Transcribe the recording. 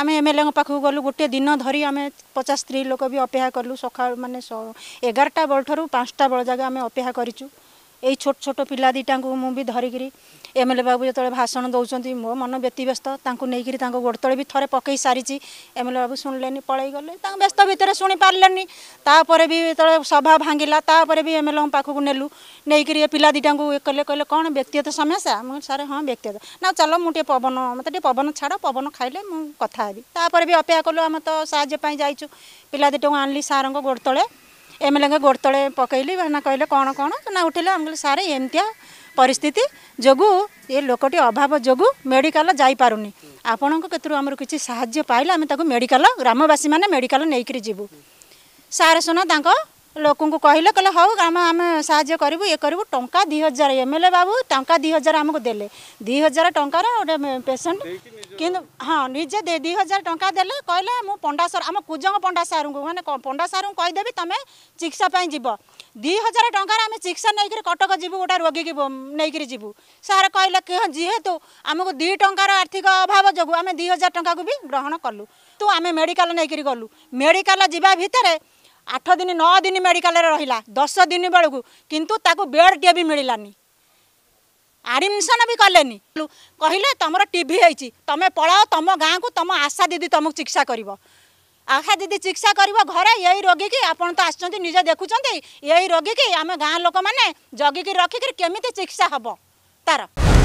ଆମେ M L ଏଙ୍କ ପାଖକୁ ଗଲୁ ଗୋଟିଏ ଦିନ ଧରି ଆମେ ପଚାଶ ସ୍ତ୍ରୀ ଲୋକ ବି ଅପେକ୍ଷା କଲୁ ସକାଳୁ ମାନେ ଏଗାରଟା ବେଳଠାରୁ ପାଞ୍ଚଟା ବେଳ ଯାକେ ଆମେ ଅପେକ୍ଷା କରିଛୁ এই ଛୋଟ ଛୋଟ ପିଲାଦିଟାଙ୍କୁ ମୁଁ ବି ଧରିକିରି ଏମ୍ ଏଲ୍ ଏ ବାବୁ ଯେତେବେଳେ ଭାଷଣ ଦେଉଛନ୍ତି ମୋ ମନ ବ୍ୟତିବ୍ୟସ୍ତ ତାଙ୍କୁ ନେଇକିରି ତାଙ୍କ ଗୋଡ଼ ତଳେ ବି ଥରେ ପକାଇ ସାରିଛି ଏମ୍ ଏଲ୍ ଏ ବାବୁ ଶୁଣିଲେନି ପଳାଇ ଗଲେ ତାଙ୍କ ବ୍ୟସ୍ତ ଭିତରେ ଶୁଣିପାରିଲେନି ତାପରେ ବି ଯେତେବେଳେ ସଭା ଭାଙ୍ଗିଲା ତାପରେ ବି ଏମ୍ ଏଲ୍ ଏଙ୍କ ପାଖକୁ ନେଲୁ ନେଇକିରି ଏ ପିଲା ଦୁଇଟାଙ୍କୁ ଇଏ କଲେ କହିଲେ କ'ଣ ବ୍ୟକ୍ତିଗତ ସମସ୍ୟା ମୁଁ ସାର୍ ହଁ ବ୍ୟକ୍ତିଗତ ନା ଚାଲ ମୁଁ ଟିକେ ପବନ ମୋତେ ଟିକେ ପବନ ଛାଡ଼ ପବନ ଖାଇଲେ ମୁଁ କଥା ହେବି ତାପରେ ବି ଅପେକ୍ଷା କଲୁ ଆମେ ତ ସାହାଯ୍ୟ ପାଇଁ ଯାଇଛୁ ପିଲା ଦୁଇଟାଙ୍କୁ ଆଣିଲି ସାର୍ଙ୍କ ଗୋଡ଼ ତଳେ ଏମ୍ଏଲ୍ଏଙ୍କ ଗୋଡ଼ ତଳେ ପକାଇଲି ନା କହିଲେ କ'ଣ କ'ଣ ନା ଉଠିଲେ ଆମେ କହିଲେ ସାର୍ ଏମିତିଆ ପରିସ୍ଥିତି ଯୋଗୁଁ ଏ ଲୋକଟି ଅଭାବ ଯୋଗୁଁ ମେଡ଼ିକାଲ ଯାଇପାରୁନି ଆପଣଙ୍କ କତିରୁ ଆମର କିଛି ସାହାଯ୍ୟ ପାଇଲେ ଆମେ ତାକୁ ମେଡ଼ିକାଲ ଗ୍ରାମବାସୀମାନେ ମେଡ଼ିକାଲ ନେଇକରି ଯିବୁ ସାର୍ ସୁନା ତାଙ୍କ ଲୋକଙ୍କୁ କହିଲେ କହିଲେ ହଉ ଆମେ ଆମେ ସାହାଯ୍ୟ କରିବୁ ଇଏ କରିବୁ ଟଙ୍କା ଦୁଇ ହଜାର ଏମ୍ ଏଲ୍ ଏ ବାବୁ ଟଙ୍କା ଦୁଇ ହଜାର ଆମକୁ ଦେଲେ ଦୁଇ ହଜାର ଟଙ୍କାର ଗୋଟେ ପେସେଣ୍ଟ କିନ୍ତୁ ହଁ ନିଜେ ଦୁଇ ହଜାର ଟଙ୍କା ଦେଲେ କହିଲେ ମୁଁ ପଣ୍ଡା ସାର୍ ଆମ କୁଜଙ୍ଗ ପଣ୍ଡା ସାର୍ଙ୍କୁ ମାନେ ପଣ୍ଡା ସାର୍ଙ୍କୁ କହିଦେବି ତୁମେ ଚିକିତ୍ସା ପାଇଁ ଯିବ ଦୁଇ ହଜାର ଟଙ୍କାର ଆମେ ଚିକିତ୍ସା ନେଇକରି କଟକ ଯିବୁ ଗୋଟେ ରୋଗୀକି ନେଇକରି ଯିବୁ ସାର୍ କହିଲେ ଯେହେତୁ ଆମକୁ ଦୁଇ ଟଙ୍କାର ଆର୍ଥିକ ଅଭାବ ଯୋଗୁଁ ଆମେ ଦୁଇ ହଜାର ଟଙ୍କାକୁ ବି ଗ୍ରହଣ କଲୁ ତୁ ଆମେ ମେଡ଼ିକାଲ ନେଇକରି ଗଲୁ ମେଡ଼ିକାଲ ଯିବା ଭିତରେ আঠ দিন ন দিন মেডিকালে রহিলা দশ দিন বেড়ে কিন্তু তাকে বেডটিয়ে বি মিলানি আডমিশন বি কলেনি কহিলে তোমার টিভি হয়েছি তুমি পড়াও তোম গাঁকু তোম আশা দিদি তোমাকে চিকিৎসা করব আশা দিদি চিকিৎসা করব ঘরে এই রোগী কি আপনার তো আসছেন নিজে দেখুছেন এই রোগী কি আমি গাঁ লোক মানে জগিকি রক্ষিকি কেমিতি চিকিৎসা হব তার